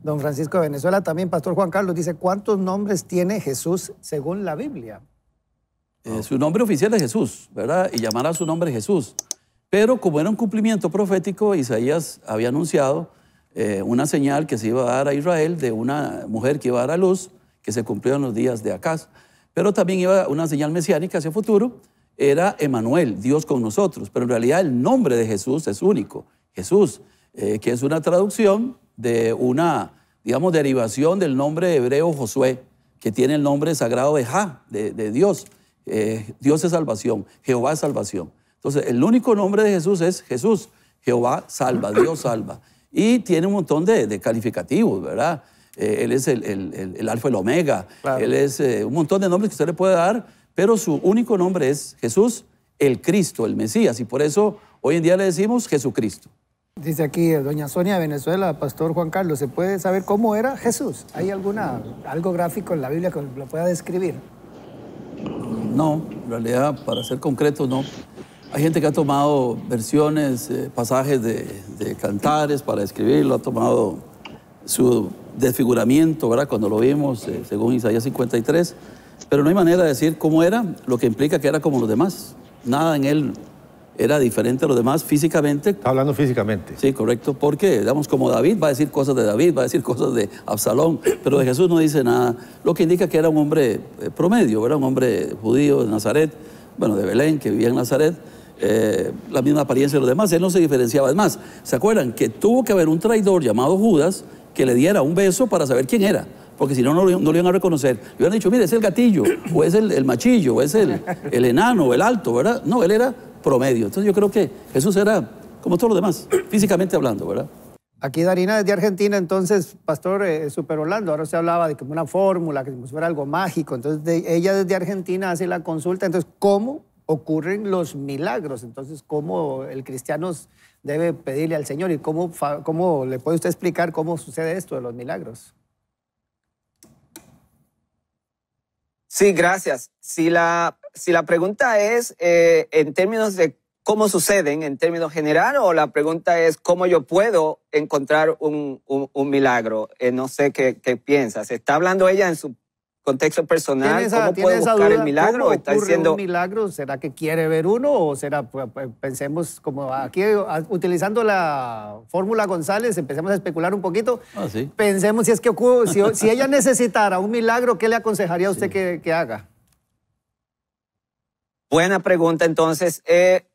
Don Francisco de Venezuela, también Pastor Juan Carlos dice, ¿cuántos nombres tiene Jesús según la Biblia? Eh, su nombre oficial es Jesús, ¿verdad? Y llamará su nombre Jesús. Pero como era un cumplimiento profético, Isaías había anunciado eh, una señal que se iba a dar a Israel de una mujer que iba a dar a luz, que se cumplió en los días de Acaz. Pero también iba una señal mesiánica hacia el futuro, era Emanuel, Dios con nosotros. Pero en realidad el nombre de Jesús es único, Jesús. Eh, que es una traducción de una, digamos, derivación del nombre hebreo Josué, que tiene el nombre sagrado de Jah, de, Dios. Eh, Dios es salvación, Jehová es salvación. Entonces, el único nombre de Jesús es Jesús. Jehová salva, Dios salva. Y tiene un montón de, calificativos, ¿verdad? Eh, él es el, el, el, alfa, el omega, él es un montón de nombres que usted le puede dar, pero su único nombre es Jesús, el Cristo, el Mesías. Y por eso hoy en día le decimos Jesucristo. Dice aquí doña Sonia de Venezuela, pastor Juan Carlos, ¿se puede saber cómo era Jesús? ¿Hay alguna algo gráfico en la Biblia que lo pueda describir? No, en realidad, para ser concreto, no. Hay gente que ha tomado versiones, eh, pasajes de, cantares para escribirlo, ha tomado su desfiguramiento, ¿verdad? Cuando lo vimos, eh, según Isaías 53, pero no hay manera de decir cómo era, lo que implica que era como los demás. Nada en él era diferente a los demás físicamente. hablando físicamente. Sí, correcto, porque, digamos, como David va a decir cosas de David, va a decir cosas de Absalón, pero de Jesús no dice nada, lo que indica que era un hombre eh, promedio, era un hombre judío de Nazaret, bueno, de Belén, que vivía en Nazaret, eh, la misma apariencia de los demás, él no se diferenciaba. Además, ¿se acuerdan que tuvo que haber un traidor llamado Judas que le diera un beso para saber quién era? porque si no, no, lo iban a reconocer. Le hubieran dicho, mire, es el gatillo, o es el, machillo, o es el, el, enano, o el alto, ¿verdad? No, él era promedio. Entonces yo creo que Jesús era como todos los demás, físicamente hablando, ¿verdad? Aquí Darina desde Argentina, entonces, Pastor eh, es Super holando, ahora se hablaba de como una fórmula, que fuera algo mágico. Entonces, ella desde Argentina hace la consulta. Entonces, ¿cómo ocurren los milagros? Entonces, ¿cómo el cristiano debe pedirle al Señor? ¿Y cómo, cómo le puede usted explicar cómo sucede esto de los milagros? Sí, gracias. Si la, si la pregunta es eh, en términos de cómo suceden, en términos general, o la pregunta es cómo yo puedo encontrar un, un, milagro, eh, no sé qué, qué piensas. ¿Está hablando ella en su contexto personal, ¿cómo buscar el milagro? ¿Está haciendo un milagro? ¿Será que quiere ver uno o será, pues, pues, pensemos como aquí, ah, utilizando la fórmula González, empecemos a especular un poquito? Ah, pensemos si es que ocurre, si, ella necesitara un milagro, ¿qué le aconsejaría a usted que, haga? Buena pregunta, entonces. Eh,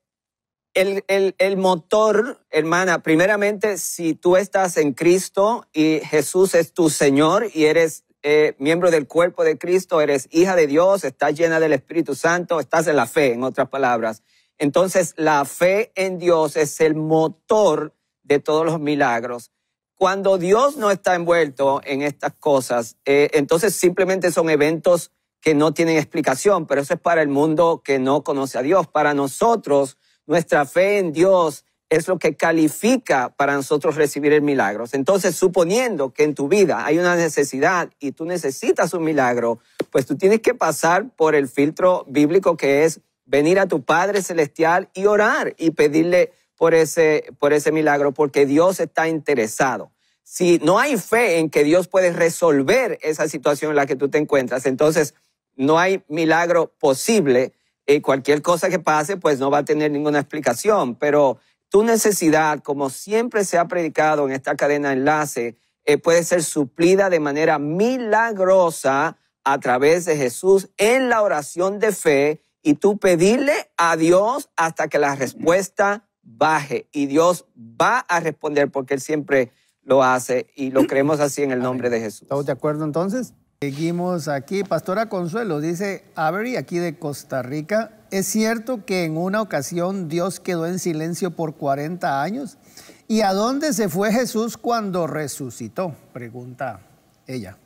el, el, motor, hermana, primeramente, si tú estás en Cristo y Jesús es tu Señor y eres eh, miembro del cuerpo de Cristo, eres hija de Dios, estás llena del Espíritu Santo, estás en la fe, en otras palabras. Entonces, la fe en Dios es el motor de todos los milagros. Cuando Dios no está envuelto en estas cosas, eh, entonces simplemente son eventos que no tienen explicación, pero eso es para el mundo que no conoce a Dios. Para nosotros, nuestra fe en Dios es lo que califica para nosotros recibir el milagro. Entonces, suponiendo que en tu vida hay una necesidad y tú necesitas un milagro, pues tú tienes que pasar por el filtro bíblico que es venir a tu Padre Celestial y orar y pedirle por ese, por ese milagro, porque Dios está interesado. Si no hay fe en que Dios puede resolver esa situación en la que tú te encuentras, entonces no hay milagro posible y cualquier cosa que pase, pues no va a tener ninguna explicación. Pero tu necesidad, como siempre se ha predicado en esta cadena de enlace, eh, puede ser suplida de manera milagrosa a través de Jesús en la oración de fe y tú pedirle a Dios hasta que la respuesta baje y Dios va a responder porque Él siempre lo hace y lo creemos así en el nombre de Jesús. ¿Estamos de acuerdo entonces? Seguimos aquí. Pastora Consuelo dice, Avery, aquí de Costa Rica, ¿es cierto que en una ocasión Dios quedó en silencio por 40 años? ¿Y a dónde se fue Jesús cuando resucitó? Pregunta ella.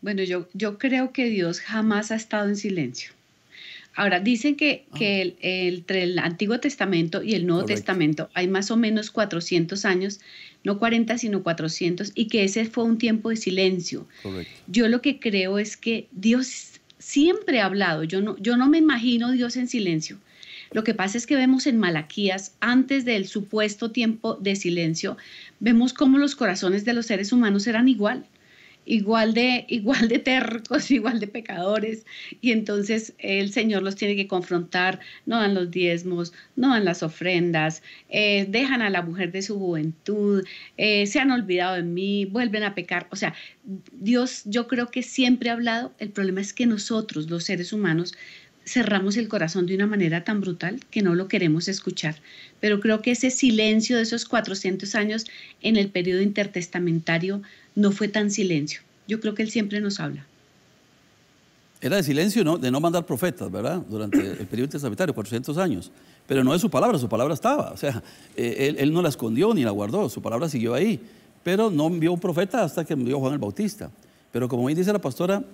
Bueno, yo, yo creo que Dios jamás ha estado en silencio. Ahora, dicen que, ah. entre el Antiguo Testamento y el Nuevo Testamento hay más o menos 400 años, no 40, sino 400, y que ese fue un tiempo de silencio. Yo lo que creo es que Dios siempre ha hablado, yo no, yo no me imagino Dios en silencio. Lo que pasa es que vemos en Malaquías, antes del supuesto tiempo de silencio, vemos cómo los corazones de los seres humanos eran igual igual de, igual de tercos, igual de pecadores, y entonces el Señor los tiene que confrontar, no dan los diezmos, no dan las ofrendas, eh, dejan a la mujer de su juventud, eh, se han olvidado de mí, vuelven a pecar, o sea, Dios yo creo que siempre ha hablado, el problema es que nosotros, los seres humanos, cerramos el corazón de una manera tan brutal que no lo queremos escuchar. Pero creo que ese silencio de esos 400 años en el periodo intertestamentario no fue tan silencio. Yo creo que él siempre nos habla. Era de silencio de no mandar profetas, ¿verdad? Durante el periodo testamentario, 400 años. Pero no es su palabra, su palabra estaba. O sea, eh, él, no la escondió ni la guardó, su palabra siguió ahí. Pero no envió un profeta hasta que envió Juan el Bautista. Pero como bien dice la pastora,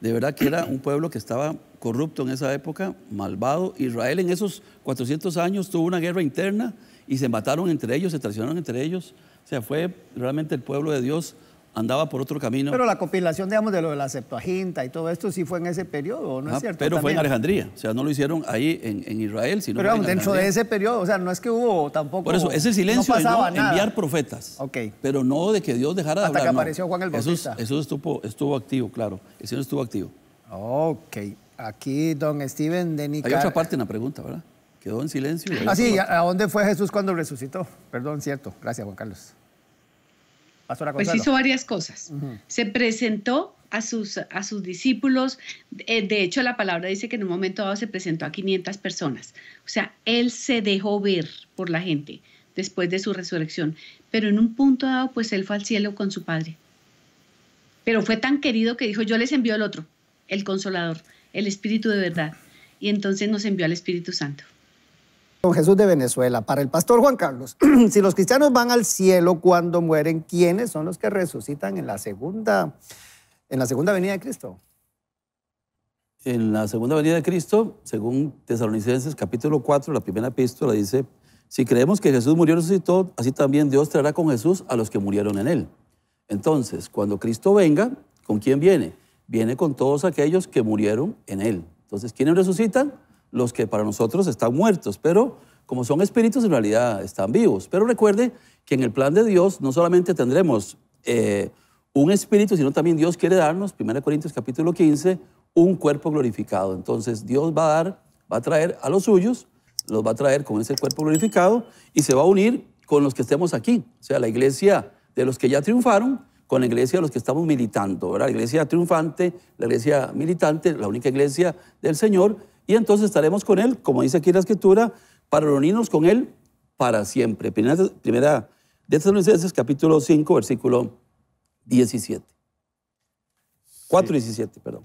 de verdad que era un pueblo que estaba corrupto en esa época, malvado. Israel en esos 400 años tuvo una guerra interna y se mataron entre ellos, se traicionaron entre ellos. O sea, fue realmente el pueblo de Dios andaba por otro camino. Pero la compilación, digamos, de lo de la Septuaginta y todo esto sí fue en ese periodo, ¿no es ah, cierto? Pero fue en Alejandría, o sea, no lo hicieron ahí en, Israel, sino Pero dentro de ese periodo, o sea, no es que hubo tampoco... Por eso, ese silencio de no enviar profetas, Ok. pero no de que Dios dejara de Hasta hablar. Hasta que apareció Juan el Bautista. Eso, estuvo, estuvo activo, claro, eso estuvo activo. Ok, aquí don Steven de Nicaragua... Hay otra parte en la pregunta, ¿verdad? Quedó en silencio. ah, sí, ¿a dónde fue Jesús cuando resucitó? Perdón, cierto. Gracias, Juan Carlos pues hizo varias cosas. Se presentó a sus, a sus discípulos. Eh, de hecho, la palabra dice que en un momento dado se presentó a 500 personas. O sea, él se dejó ver por la gente después de su resurrección. Pero en un punto dado, pues él fue al cielo con su padre. Pero fue tan querido que dijo, yo les envío el otro, el consolador, el Espíritu de verdad. Y entonces nos envió al Espíritu Santo. Don Jesús de Venezuela, para el pastor Juan Carlos, si los cristianos van al cielo cuando mueren, ¿quiénes son los que resucitan en la segunda, en la segunda venida de Cristo? En la segunda venida de Cristo, según Tesalonicenses capítulo 4, la primera epístola dice, si creemos que Jesús murió y resucitó, así también Dios traerá con Jesús a los que murieron en él. Entonces, cuando Cristo venga, ¿con quién viene? Viene con todos aquellos que murieron en él. Entonces, ¿quiénes resucitan? los que para nosotros están muertos, pero como son espíritus en realidad están vivos. Pero recuerde que en el plan de Dios no solamente tendremos eh, un espíritu, sino también Dios quiere darnos, 1 Corintios capítulo 15, un cuerpo glorificado. Entonces Dios va a dar, va a traer a los suyos, los va a traer con ese cuerpo glorificado y se va a unir con los que estemos aquí, o sea, la iglesia de los que ya triunfaron con la iglesia de los que estamos militando, La iglesia triunfante, la iglesia militante, la única iglesia del Señor, y entonces estaremos con Él, como dice aquí la Escritura, para reunirnos con Él para siempre. Primera, primera de Tesalonicenses, capítulo 5, versículo 17. 4, y 17, perdón.